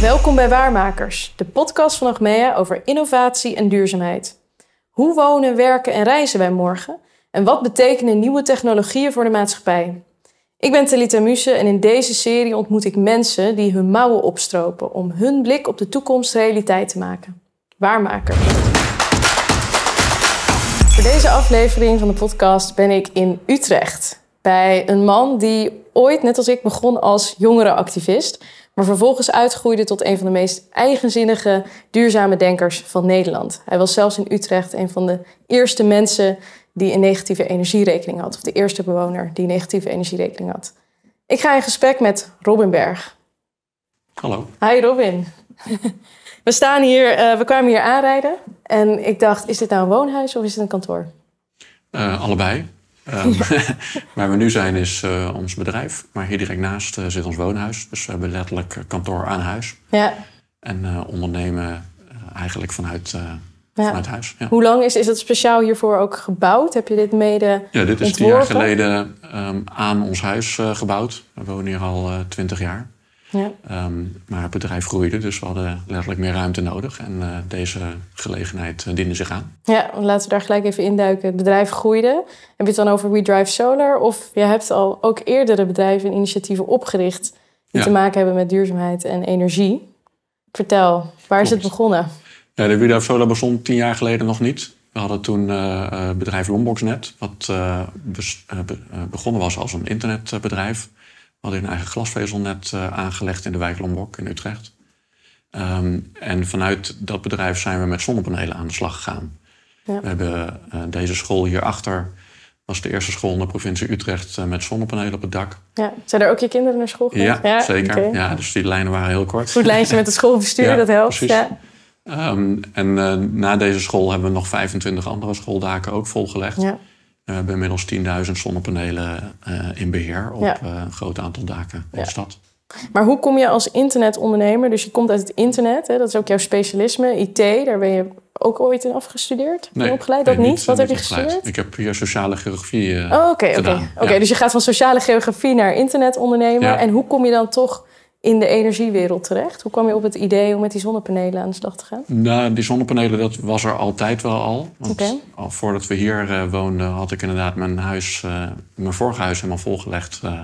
Welkom bij Waarmakers, de podcast van Achmea over innovatie en duurzaamheid. Hoe wonen, werken en reizen wij morgen? En wat betekenen nieuwe technologieën voor de maatschappij? Ik ben Telita Muse en in deze serie ontmoet ik mensen die hun mouwen opstropen om hun blik op de toekomst realiteit te maken. Waarmakers. Voor deze aflevering van de podcast ben ik in Utrecht bij een man die ooit, net als ik, begon als jongerenactivist maar vervolgens uitgroeide tot een van de meest eigenzinnige, duurzame denkers van Nederland. Hij was zelfs in Utrecht een van de eerste mensen die een negatieve energierekening had, of de eerste bewoner die een negatieve energierekening had. Ik ga in gesprek met Robin Berg. Hallo. Hi Robin. We, staan hier, eh, we kwamen hier aanrijden en ik dacht, is dit nou een woonhuis of is het een kantoor? Eh, allebei. Ehm, waar we nu zijn is eh, ons bedrijf. Maar hier direct naast eh, zit ons woonhuis. Dus we hebben letterlijk eh, kantoor aan huis. Ja. En ondernemen eigenlijk vanuit, vanuit huis. Ja. Hoe lang is, is dat speciaal hiervoor ook gebouwd? Heb je dit mede Ja, dit is tien jaar geleden ehm, aan ons huis gebouwd. We wonen hier al twintig jaar. Ja. Ehm, maar het bedrijf groeide, dus we hadden letterlijk meer ruimte nodig. En eh, deze gelegenheid eh, diende zich aan. Ja, laten we daar gelijk even induiken. Het bedrijf groeide. Heb je het dan over WeDrive Solar? Of je hebt al ook eerdere bedrijven en initiatieven opgericht... die te maken hebben met duurzaamheid en energie. Vertel, waar is het begonnen? Ja, de WeDrive Solar bestond tien jaar geleden nog niet. We hadden toen uh, bedrijf Lomboxnet, wat begonnen was als een internetbedrijf we hadden een eigen glasvezelnet eh, aangelegd in de wijk Lombok in Utrecht. Ehm, en vanuit dat bedrijf zijn we met zonnepanelen aan de slag gegaan. Ja. We hebben eh, deze school hierachter was de eerste school in de provincie Utrecht eh, met zonnepanelen op het dak. Ja. Zijn er ook je kinderen naar school gegaan? Ja, zeker. Ja, dus die lijnen waren heel kort. Goed lijntje met het schoolbestuur, dat helpt. Precies. Ja. Um, en na deze school hebben we nog 25 andere schooldaken ook volgelegd. Ja. Eh, we hebben inmiddels 10.000 zonnepanelen eh, in beheer op eh, een groot aantal daken in de stad. Maar hoe kom je als internetondernemer, dus je komt uit het internet, hè, dat is ook jouw specialisme, IT, daar ben je ook ooit in afgestudeerd? Nee, opgeleid? Dat niet? Wat heb je gestudeerd? Ik heb hier sociale geografie oh, Oké, dus je gaat van sociale geografie naar internetondernemer. En hoe kom je dan toch in de energiewereld terecht? Hoe kwam je op het idee om met die zonnepanelen aan de slag te gaan? Nou, die zonnepanelen, dat was er altijd wel al. Want al voordat we hier eh, woonden, had ik inderdaad mijn huis, eh, mijn vorige huis helemaal volgelegd eh,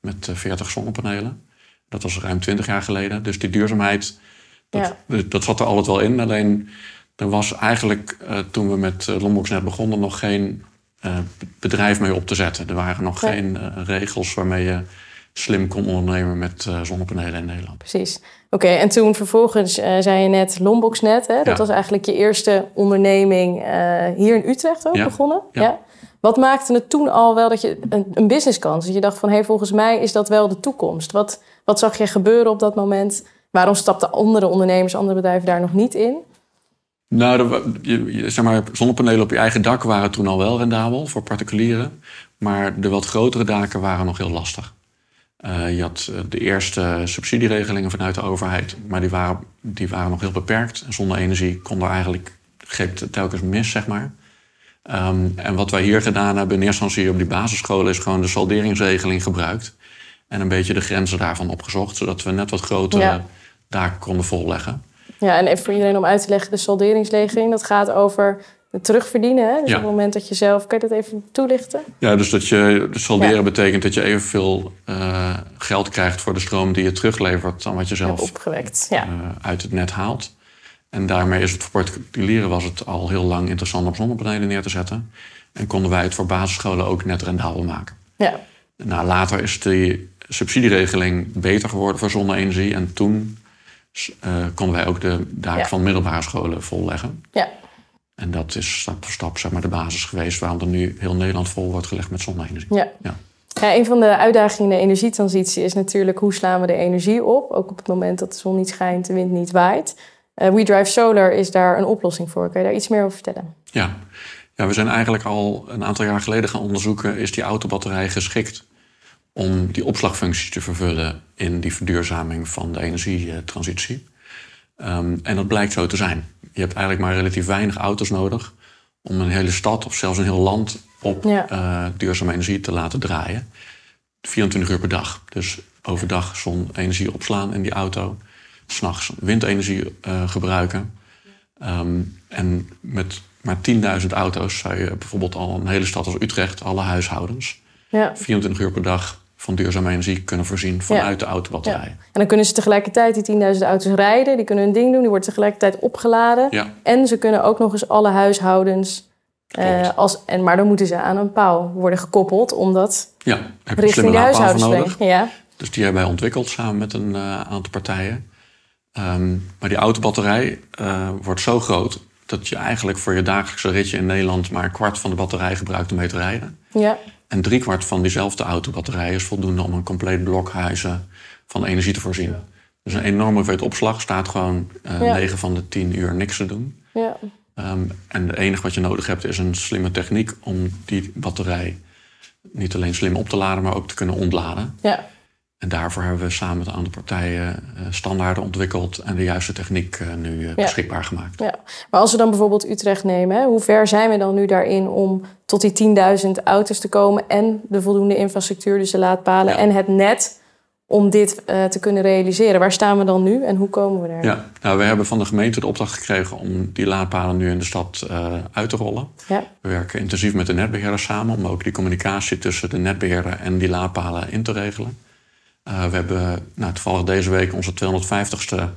met 40 zonnepanelen. Dat was ruim 20 jaar geleden. Dus die duurzaamheid, dat, dat zat er altijd wel in. Alleen er was eigenlijk toen we met Lombox net begonnen nog geen bedrijf mee op te zetten. Er waren nog geen regels waarmee je slim kon ondernemen met eh, zonnepanelen in Nederland. Precies. Oké, en toen vervolgens uh, zei je net Lomboxnet. Hè? Dat was eigenlijk je eerste onderneming eh, hier in Utrecht ook begonnen. Ja. Wat maakte het toen al wel dat je een, een businesskans? Dat je dacht van, hé, hey, volgens mij is dat wel de toekomst. Wat, wat zag je gebeuren op dat moment? Waarom stapten andere ondernemers, andere bedrijven daar nog niet in? Nou, zeg maar, zonnepanelen op je eigen dak waren toen al wel rendabel voor particulieren. Maar de wat grotere daken waren nog heel lastig. Eh, je had eh, de eerste subsidieregelingen vanuit de overheid, maar die waren, die waren nog heel beperkt. Zonder energie kon er eigenlijk, geen telkens mis, zeg maar. Ehm, en wat wij hier gedaan hebben, in eerste instantie op die basisscholen, is gewoon de salderingsregeling gebruikt. En een beetje de grenzen daarvan opgezocht, zodat we net wat grotere daar daken konden volleggen. Ja, en even voor iedereen om uit te leggen, de salderingsregeling, dat gaat over terugverdienen. Hè? Dus op het moment dat je zelf... Kan je dat even toelichten? Ja, dus dat je dus salderen betekent dat je evenveel uh, geld krijgt... voor de stroom die je teruglevert dan wat je zelf opgewekt. Ja. Eh, uit het net haalt. En daarmee is het voor particulieren was het al heel lang interessant om zonnepanelen neer te zetten. En konden wij het voor basisscholen ook net rendabel maken. Ja. Nou, later is de subsidieregeling beter geworden voor zonne-energie. En toen eh, konden wij ook de daken van middelbare scholen volleggen. Ja. En dat is stap voor stap zeg maar, de basis geweest waarom er nu heel Nederland vol wordt gelegd met zonne-energie. Ja. ja. Ja. een van de uitdagingen in de energietransitie is natuurlijk hoe slaan we de energie op? Ook op het moment dat de zon niet schijnt, de wind niet waait. Uh, We Drive Solar is daar een oplossing voor. Kun je daar iets meer over vertellen? Ja. ja, we zijn eigenlijk al een aantal jaar geleden gaan onderzoeken: is die autobatterij geschikt om die opslagfunctie te vervullen in die verduurzaming van de energietransitie? Ehm, en dat blijkt zo te zijn. Je hebt eigenlijk maar relatief weinig auto's nodig om een hele stad of zelfs een heel land op eh, duurzame energie te laten draaien. 24 uur per dag. Dus overdag zon-energie opslaan in die auto. S'nachts windenergie eh, gebruiken. Ehm, en met maar 10.000 auto's zou je bijvoorbeeld al een hele stad als Utrecht, alle huishoudens, 24 uur per dag van duurzame energie kunnen voorzien vanuit de autobatterij. Ja. En dan kunnen ze tegelijkertijd die 10.000 auto's rijden, die kunnen hun ding doen, die wordt tegelijkertijd opgeladen. Ja. En ze kunnen ook nog eens alle huishoudens. Eh, als, en, maar dan moeten ze aan een paal worden gekoppeld, omdat ja, heb richting de huishoudens nodig. Ja. Dus die hebben wij ontwikkeld samen met een eh, aantal partijen. Ehm, maar die autobatterij uh, wordt zo groot dat je eigenlijk voor je dagelijkse ritje in Nederland maar een kwart van de batterij gebruikt om mee te rijden. Ja. En driekwart van diezelfde autobatterij is voldoende om een compleet blokhuizen van energie te voorzien. Dus een enorme opslag staat gewoon uh, eh, 9 van de 10 uur niks te doen. Ja. Ehm, en het enige wat je nodig hebt is een slimme techniek om die batterij niet alleen slim op te laden, maar ook te kunnen ontladen. Ja. En daarvoor hebben we samen met andere partijen eh, standaarden ontwikkeld en de juiste techniek eh, nu eh, beschikbaar gemaakt. Ja. Maar als we dan bijvoorbeeld Utrecht nemen, hoe ver zijn we dan nu daarin om tot die 10.000 auto's te komen en de voldoende infrastructuur, dus de laadpalen en het net om dit te kunnen realiseren? Waar staan we dan nu en hoe komen we daar? Ja, nou, we hebben van de gemeente de opdracht gekregen om die laadpalen nu in de stad uit te rollen. Ja. We werken intensief met de netbeheerder samen om ook die communicatie tussen de netbeheerder en die laadpalen in te regelen. Eh, we hebben nou, toevallig deze week onze 250ste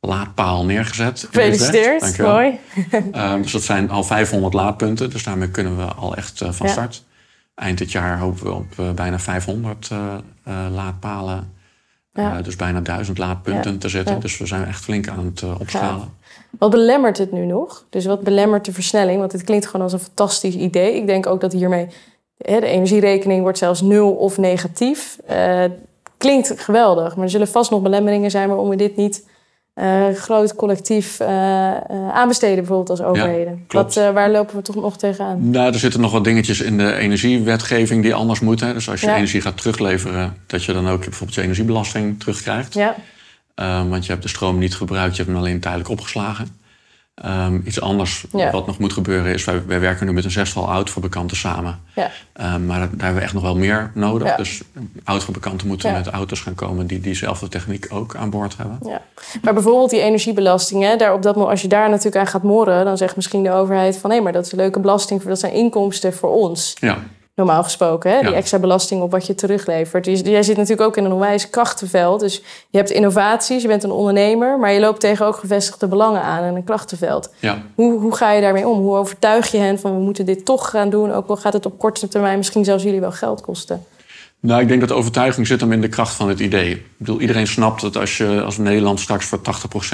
laadpaal neergezet. Gefeliciteerd, mooi. Eh, dus dat zijn al 500 laadpunten, dus daarmee kunnen we al echt eh, van start. Eind dit jaar hopen we op bijna 500 laadpalen, dus bijna 1000 laadpunten te zetten. Dus we zijn echt flink aan het opschalen. Wat belemmert het nu nog? Dus wat belemmert de versnelling? Want het klinkt gewoon als een fantastisch idee. Ik denk ook dat hiermee de energierekening wordt zelfs nul of negatief klinkt geweldig, maar er zullen vast nog belemmeringen zijn waarom we dit niet eh, groot collectief eh, eh, aanbesteden, bijvoorbeeld als overheden. Ja, waar lopen we toch nog tegenaan? Nou, er zitten nog wat dingetjes in de energiewetgeving die anders moeten. Dus als je energie gaat terugleveren, dat je dan ook bijvoorbeeld je energiebelasting terugkrijgt. Ja. Ehm, want je hebt de stroom niet gebruikt, je hebt hem alleen tijdelijk opgeslagen. Ehm, iets anders wat nog moet gebeuren is, wij, werken nu met een zestal oud-fabrikanten samen. Ja. Ehm, maar daar hebben we echt nog wel meer nodig. Ja. Dus oud-fabrikanten moeten met auto's gaan komen die diezelfde techniek ook aan boord hebben. Maar bijvoorbeeld die energiebelastingen, als je daar natuurlijk aan gaat morren, dan zegt misschien de overheid van hé, maar dat is een leuke belasting, dat zijn inkomsten voor ons. Ja. Normaal gesproken, hè? die extra belasting op wat je teruglevert. Dus jij zit natuurlijk ook in een onwijs krachtenveld. Dus je hebt innovaties, je bent een ondernemer, maar je loopt tegen ook gevestigde belangen aan en een krachtenveld. Ja. Hoe, hoe ga je daarmee om? Hoe overtuig je hen van we moeten dit toch gaan doen? Ook al gaat het op korte termijn misschien zelfs jullie wel geld kosten. Nou, ik denk dat overtuiging zit hem in de kracht van het idee. Ik bedoel, iedereen snapt dat als je als Nederland straks voor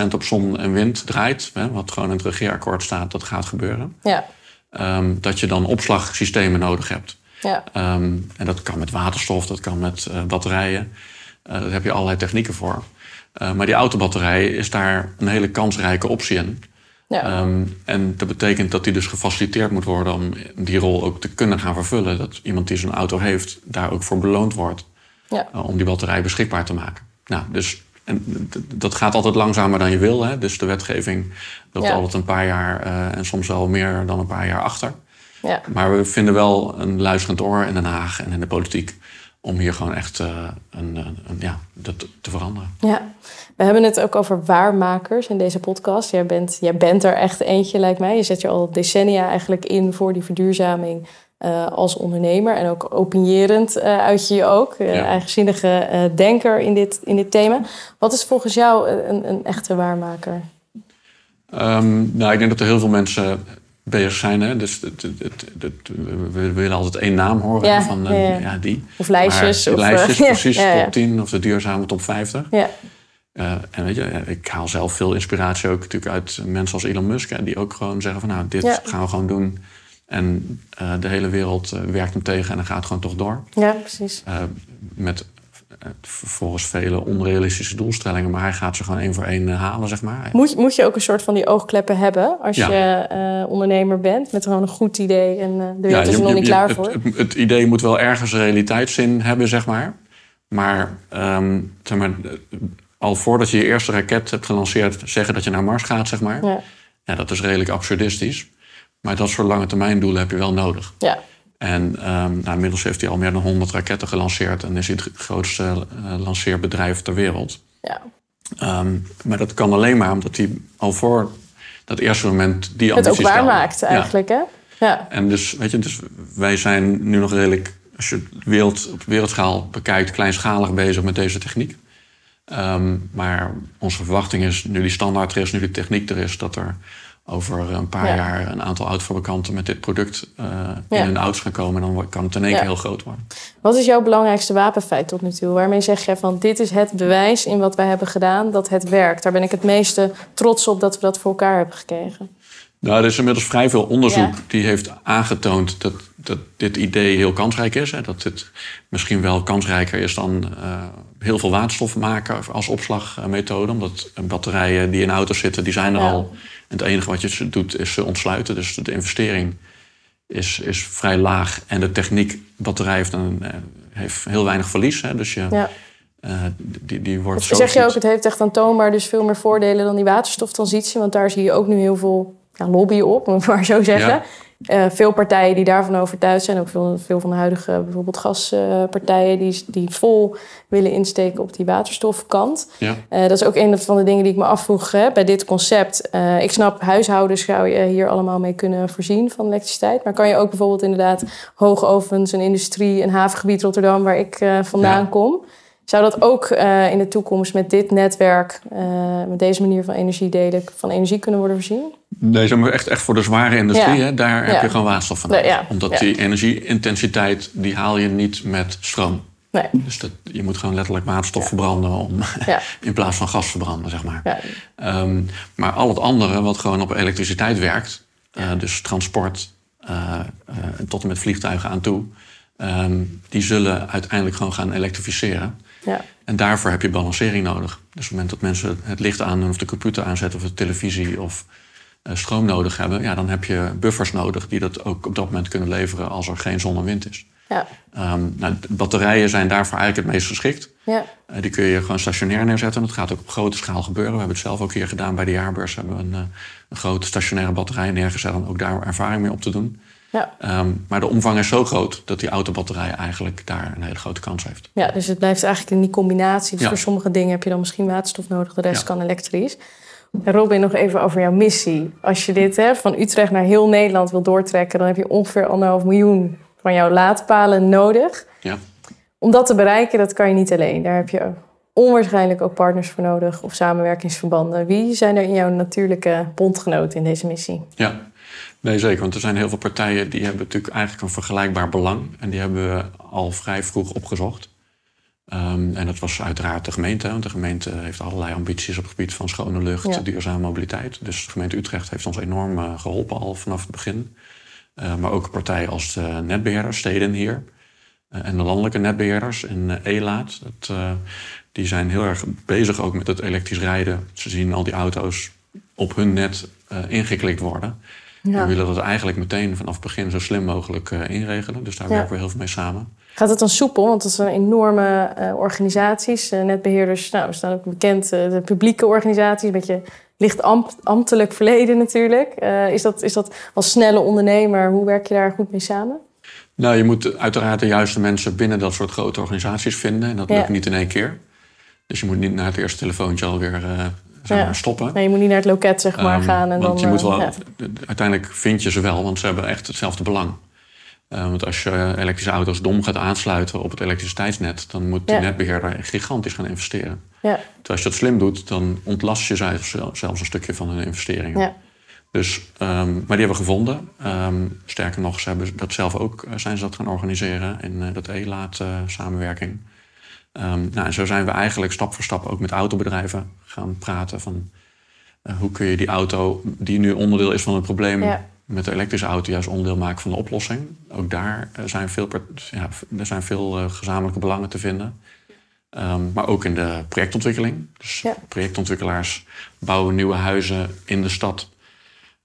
80% op zon en wind draait, hè, wat gewoon in het regeerakkoord staat, dat gaat gebeuren. Ja. Ehm, dat je dan opslagsystemen nodig hebt. Ja. Ehm, en dat kan met waterstof, dat kan met eh, batterijen. Uh, daar heb je allerlei technieken voor. Eh, maar die autobatterij is daar een hele kansrijke optie in. Ja. Ehm, en dat betekent dat die dus gefaciliteerd moet worden om die rol ook te kunnen gaan vervullen. Dat iemand die zo'n auto heeft, daar ook voor beloond wordt. Ja. om die batterij beschikbaar te maken. Nou, dus en dat gaat altijd langzamer dan je wil. Hè? Dus de wetgeving loopt altijd een paar jaar en soms wel meer dan een paar jaar achter. Ja. Maar we vinden wel een luisterend oor in Den Haag en in de politiek om hier gewoon echt eh, een, een, ja, dat te veranderen. Ja, we hebben het ook over waarmakers in deze podcast. Jij bent, jij bent er echt eentje, lijkt mij. Je zet je al decennia eigenlijk in voor die verduurzaming eh, als ondernemer. En ook opinierend eh, uit je ook. Eigenzinnige denker in dit, in dit thema. Wat is volgens jou een, een echte waarmaker? Ehm, nou, ik denk dat er heel veel mensen bezig zijn. Hè? Dus het, het, het, we willen altijd één naam horen van eh, ja, ja. die. Of lijstjes. of, eh, lijstjes, precies. top 10 of de duurzame top 50. Ja. Eh, en weet je, ik haal zelf veel inspiratie ook natuurlijk uit mensen als Elon Musk. Hè, die ook gewoon zeggen van nou, dit gaan we gewoon doen. En de hele wereld werkt hem tegen en dan gaat het gewoon toch door. Ja, precies. met eh, volgens vele onrealistische doelstellingen. Maar hij gaat ze gewoon één voor één eh, halen, zeg maar. Moet, moet je ook een soort van die oogkleppen hebben als je eh, ondernemer bent? Met gewoon een goed idee en uh, de wereld is er nog niet klaar je, voor. Het, het, idee moet wel ergens realiteitszin hebben, zeg maar. Maar, ehm, zeg maar al voordat je je eerste raket hebt gelanceerd... zeggen dat je naar Mars gaat, zeg maar. Ja. dat is redelijk absurdistisch. Maar dat soort lange termijn doelen heb je wel nodig. Ja. En ehm, nou, inmiddels heeft hij al meer dan 100 raketten gelanceerd en is hij het grootste eh, lanceerbedrijf ter wereld. Ja. Ehm, maar dat kan alleen maar omdat hij al voor dat eerste moment die ambities Het ook waar maakt eigenlijk, hè? Ja. En dus, weet je, dus wij zijn nu nog redelijk, als je het wereld, op wereldschaal bekijkt, kleinschalig bezig met deze techniek. Ehm, maar onze verwachting is, nu die standaard er is, nu die techniek er is, dat er over een paar jaar een aantal oud-fabrikanten met dit product eh, in hun ouds gaan komen. En dan kan het in één keer heel groot worden. Wat is jouw belangrijkste wapenfeit tot nu toe? Waarmee zeg je van dit is het bewijs in wat wij hebben gedaan dat het werkt? Daar ben ik het meeste trots op dat we dat voor elkaar hebben gekregen. Nou, er is inmiddels vrij veel onderzoek die heeft aangetoond dat, dat dit idee heel kansrijk is. Hè? Dat dit misschien wel kansrijker is dan eh, heel veel waterstof maken als opslagmethode. Omdat batterijen die in auto's zitten, die zijn er al het enige wat je doet is ze ontsluiten. Dus de investering is, is vrij laag. En de techniek batterij heeft, een, eh, heeft heel weinig verlies. Hè? Dus je, ja. Eh, die, die wordt zo Zeg je ook, het heeft echt aantoonbaar dus veel meer voordelen dan die waterstoftransitie. Want daar zie je ook nu heel veel ja, lobby op, om het maar zo zeggen. Ja. Eh, veel partijen die daarvan overtuigd zijn, ook veel, veel van de huidige eh, bijvoorbeeld gaspartijen, die, die vol willen insteken op die waterstofkant. Ja. Eh, dat is ook een van de dingen die ik me afvroeg hè, bij dit concept. ik snap, huishoudens zou je hier allemaal mee kunnen voorzien van elektriciteit. Maar kan je ook bijvoorbeeld inderdaad hoogovens, een industrie, een havengebied Rotterdam, waar ik vandaan kom. Zou dat ook in de toekomst met dit netwerk, met deze manier van energie delen, van energie kunnen worden voorzien? Deze maar echt, echt voor de zware industrie, hè? daar heb je gewoon waterstof van nodig. Omdat die energieintensiteit, die haal je niet met stroom. Nee. Dus dat, je moet gewoon letterlijk waterstof verbranden om, in plaats van gas verbranden, zeg maar. Ehm, maar al het andere wat gewoon op elektriciteit werkt, eh, dus transport eh, eh, tot en met vliegtuigen aan toe, ehm, die zullen uiteindelijk gewoon gaan elektrificeren. Ja. En daarvoor heb je balancering nodig. Dus op het moment dat mensen het licht aandoen of de computer aanzetten of de televisie of eh, stroom nodig hebben, ja, dan heb je buffers nodig die dat ook op dat moment kunnen leveren als er geen zon en wind is. Ja. Ehm, nou, batterijen zijn daarvoor eigenlijk het meest geschikt. Ja. Eh, die kun je gewoon stationair neerzetten. Dat gaat ook op grote schaal gebeuren. We hebben het zelf ook hier gedaan bij de jaarbeurs. Hebben we een, eh, een grote stationaire batterij neergezet om ook daar ervaring mee op te doen. Ja. Ehm, maar de omvang is zo groot dat die autobatterij eigenlijk daar een hele grote kans heeft. Ja, dus het blijft eigenlijk in die combinatie. Dus voor sommige dingen heb je dan misschien waterstof nodig, de rest kan elektrisch. Robin, nog even over jouw missie. Als je dit hè, van Utrecht naar heel Nederland wil doortrekken, dan heb je ongeveer anderhalf miljoen van jouw laadpalen nodig. Ja. Om dat te bereiken, dat kan je niet alleen. Daar heb je onwaarschijnlijk ook partners voor nodig of samenwerkingsverbanden. Wie zijn er in jouw natuurlijke bondgenoot in deze missie? Ja, nee zeker. Want er zijn heel veel partijen die hebben natuurlijk eigenlijk een vergelijkbaar belang. En die hebben we al vrij vroeg opgezocht. Ehm, en dat was uiteraard de gemeente. Want de gemeente heeft allerlei ambities op het gebied van schone lucht, duurzame mobiliteit. Dus de gemeente Utrecht heeft ons enorm eh, geholpen al vanaf het begin. Eh, maar ook partijen als de netbeheerders, steden hier. Eh, en de landelijke netbeheerders in ELAAT. die zijn heel erg bezig ook met het elektrisch rijden. Ze zien al die auto's op hun net ingeklikt worden. Ja. We willen dat eigenlijk meteen vanaf het begin zo slim mogelijk eh, inregelen. Dus daar werken we heel veel mee samen. Gaat het dan soepel? Want dat zijn enorme eh, organisaties, eh, netbeheerders. Nou, we staan ook bekend, de publieke organisaties, een beetje licht ambtelijk verleden natuurlijk. is, dat, is dat als snelle ondernemer, hoe werk je daar goed mee samen? Nou, je moet uiteraard de juiste mensen binnen dat soort grote organisaties vinden. En dat lukt niet in één keer. Dus je moet niet na het eerste telefoontje alweer ja. stoppen. Nee, je moet niet naar het loket zeg maar, ehm, gaan. En want dan, je moet eh, wel, uiteindelijk vind je ze wel, want ze hebben echt hetzelfde belang. Ehm, want als je elektrische auto's dom gaat aansluiten op het elektriciteitsnet, dan moet de netbeheerder gigantisch gaan investeren. Ja. Terwijl als je dat slim doet, dan ontlast je zij zelfs een stukje van hun investeringen. Ja. Dus, ehm, maar die hebben we gevonden. sterker nog, ze hebben dat zelf ook, eh, zijn ze dat gaan organiseren in uh, dat ELAAT-samenwerking. Ehm, nou, en zo zijn we eigenlijk stap voor stap ook met autobedrijven gaan praten van eh, hoe kun je die auto, die nu onderdeel is van het probleem, met de elektrische auto juist onderdeel maken van de oplossing. Ook daar eh, zijn veel, ja, er zijn veel eh, gezamenlijke belangen te vinden. Ehm, maar ook in de projectontwikkeling. Dus projectontwikkelaars bouwen nieuwe huizen in de stad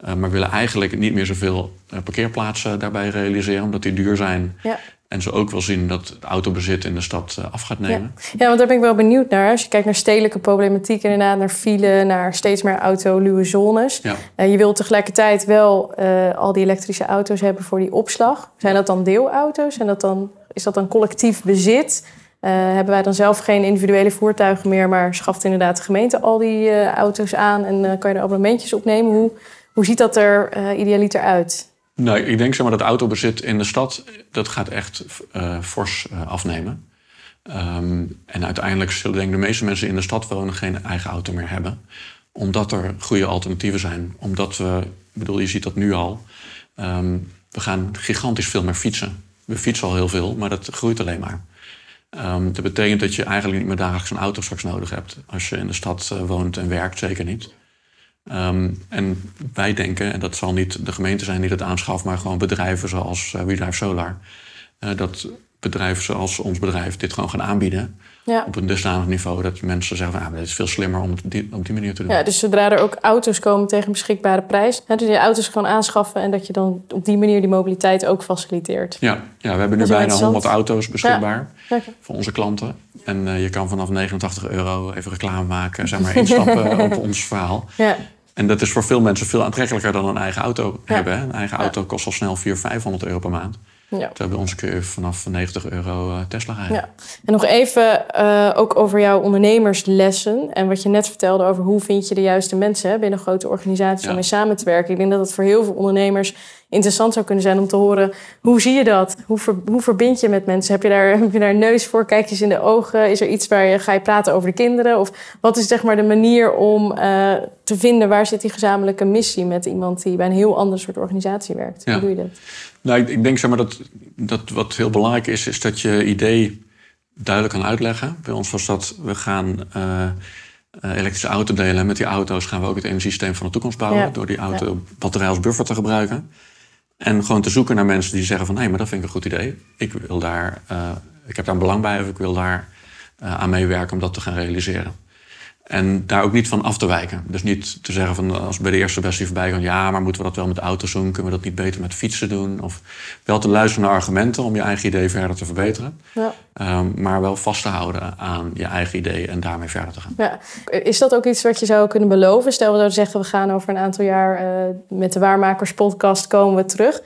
uh, maar willen eigenlijk niet meer zoveel uh, parkeerplaatsen daarbij realiseren, omdat die duur zijn. Ja. En ze ook wel zien dat het autobezit in de stad eh, af gaat nemen. Ja. want daar ben ik wel benieuwd naar. Als je kijkt naar stedelijke problematiek, inderdaad, naar file, naar steeds meer autoluwe zones. je wilt tegelijkertijd wel al die elektrische auto's hebben voor die opslag. Zijn dat dan deelauto's? Zijn dat dan, is dat dan collectief bezit? hebben wij dan zelf geen individuele voertuigen meer, maar schaft inderdaad de gemeente al die auto's aan en kan je er abonnementjes opnemen? Hoe hoe ziet dat er eh, idealiter uit? Nou, ik denk zeg maar, dat autobezit in de stad, dat gaat echt eh, fors eh, afnemen. Ehm, en uiteindelijk zullen denk ik de meeste mensen in de stad wonen geen eigen auto meer hebben. Omdat er goede alternatieven zijn. Omdat we, ik bedoel, je ziet dat nu al. Ehm, we gaan gigantisch veel meer fietsen. We fietsen al heel veel, maar dat groeit alleen maar. Ehm, dat betekent dat je eigenlijk niet meer dagelijks een auto straks nodig hebt. Als je in de stad woont en werkt, zeker niet. Ehm, en wij denken, en dat zal niet de gemeente zijn die dat aanschaft, maar gewoon bedrijven zoals uh, eh, WeDrive Solar. Eh, dat bedrijven zoals ons bedrijf dit gewoon gaan aanbieden. Ja. Op een dusdanig niveau dat mensen zeggen: van, dit ah, is veel slimmer om het op die manier te doen. Ja, dus zodra er ook auto's komen tegen een beschikbare prijs, hè, dat je auto's gewoon aanschaffen en dat je dan op die manier die mobiliteit ook faciliteert. Ja, ja we hebben nu bijna 100 auto's beschikbaar ja. voor onze klanten. En eh, je kan vanaf 89 euro even reclame maken, zeg maar instappen op ons verhaal. Ja. En dat is voor veel mensen veel aantrekkelijker dan een eigen auto hebben. Een eigen auto kost al snel 400, 500 euro per maand. Ja. Terwijl bij ons kun vanaf 90 euro eh, Tesla rijden. Ja. En nog even eh, ook over jouw ondernemerslessen. En wat je net vertelde over hoe vind je de juiste mensen binnen grote organisaties om mee samen te werken. Ik denk dat dat voor heel veel ondernemers interessant zou kunnen zijn om te horen. Hoe zie je dat? Hoe, hoe verbind je met mensen? Heb je, daar, heb je daar neus voor? Kijk eens in de ogen? Is er iets waar je ga je praten over de kinderen? Of wat is zeg maar de manier om eh, te vinden waar zit die gezamenlijke missie met iemand die bij een heel ander soort organisatie werkt? Hoe doe je dat? Nou, ik, ik denk zeg maar dat, dat wat heel belangrijk is, is dat je idee duidelijk kan uitleggen. Bij ons was dat, we gaan eh, eh, elektrische auto delen. En met die auto's gaan we ook het energiesysteem van de toekomst bouwen. Door die auto batterij als buffer te gebruiken. En gewoon te zoeken naar mensen die zeggen van... hé, maar dat vind ik een goed idee. Ik, wil daar, uh, ik heb daar belang bij of ik wil daar eh, aan meewerken om dat te gaan realiseren. En daar ook niet van af te wijken. Dus niet te zeggen van eh, als bij de eerste versie voorbij gaan, ja, maar moeten we dat wel met auto's doen? Kunnen we dat niet beter met fietsen doen? Of wel te luisteren naar argumenten om je eigen idee verder te verbeteren. Ja. Ehm, maar wel vast te houden aan je eigen idee en daarmee verder te gaan. Ja. Is dat ook iets wat je zou kunnen beloven? Stel we zouden zeggen, we gaan over een aantal jaar eh, met de Waarmakers podcast komen we terug.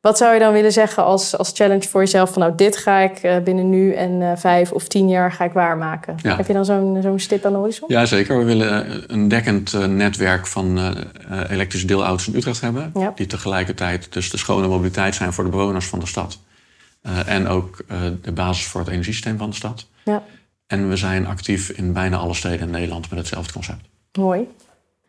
Wat zou je dan willen zeggen als, als challenge voor jezelf? Van nou, dit ga ik eh, binnen nu en eh, vijf of tien jaar ga ik waarmaken. Heb je dan zo'n zo'n stip aan de horizon? Ja, zeker. We willen eh, een dekkend netwerk van elektrische deelauto's in Utrecht hebben. Die tegelijkertijd dus de schone mobiliteit zijn voor de bewoners van de stad. en ook de basis voor het energiesysteem van de stad. Ja. En we zijn actief in bijna alle steden in Nederland met hetzelfde concept. Mooi.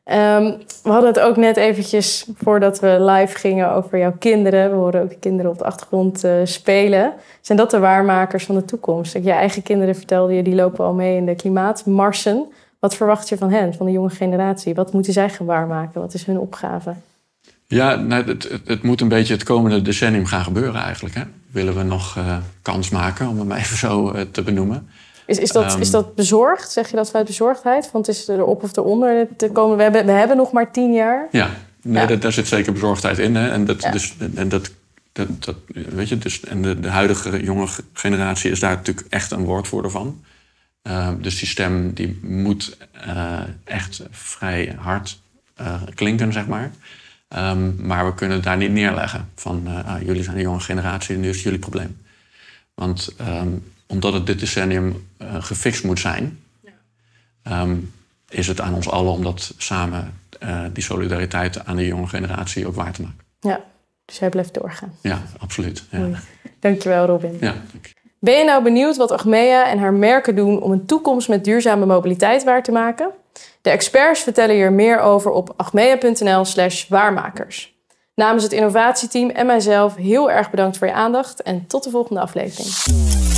Ehm, we hadden het ook net eventjes voordat we live gingen over jouw kinderen. We horen ook de kinderen op de achtergrond eh, spelen. Zijn dat de waarmakers van de toekomst? Je eigen kinderen vertelde je, die lopen al mee in de klimaatmarsen. Wat verwacht je van hen, van de jonge generatie? Wat moeten zij gaan waarmaken? Wat is hun opgave? Ja, nou, het, het, moet een beetje het komende decennium gaan gebeuren eigenlijk. Hè? Willen we nog eh, kans maken, om hem even zo eh, te benoemen. Is, is, dat, is ehm, dat bezorgd? Zeg je dat vanuit bezorgdheid? Want het er erop of eronder te komen. We hebben, we hebben nog maar tien jaar. Ja, nee, ja. Dat, daar zit zeker bezorgdheid in. Hè? En dat, dus, en dat dat, dat, weet je, dus, en de, de, huidige jonge generatie is daar natuurlijk echt een woordvoerder van. Uh, ehm, dus die stem die moet eh, echt vrij hard eh, klinken, zeg maar. Ehm, maar we kunnen daar niet neerleggen van eh, ah, jullie zijn de jonge generatie en nu is het jullie probleem. Want omdat het dit decennium eh, gefixt moet zijn, ja. Ehm, is het aan ons allen om dat samen eh, die solidariteit aan de jonge generatie ook waar te maken. Ja, dus jij blijft doorgaan. Ja, absoluut. Ja. Dankjewel, Robin. Ja, dankjewel. Ben je nou benieuwd wat Achmea en haar merken doen om een toekomst met duurzame mobiliteit waar te maken? De experts vertellen hier meer over op achmea.nl/slash waarmakers. Namens het innovatieteam en mijzelf heel erg bedankt voor je aandacht en tot de volgende aflevering.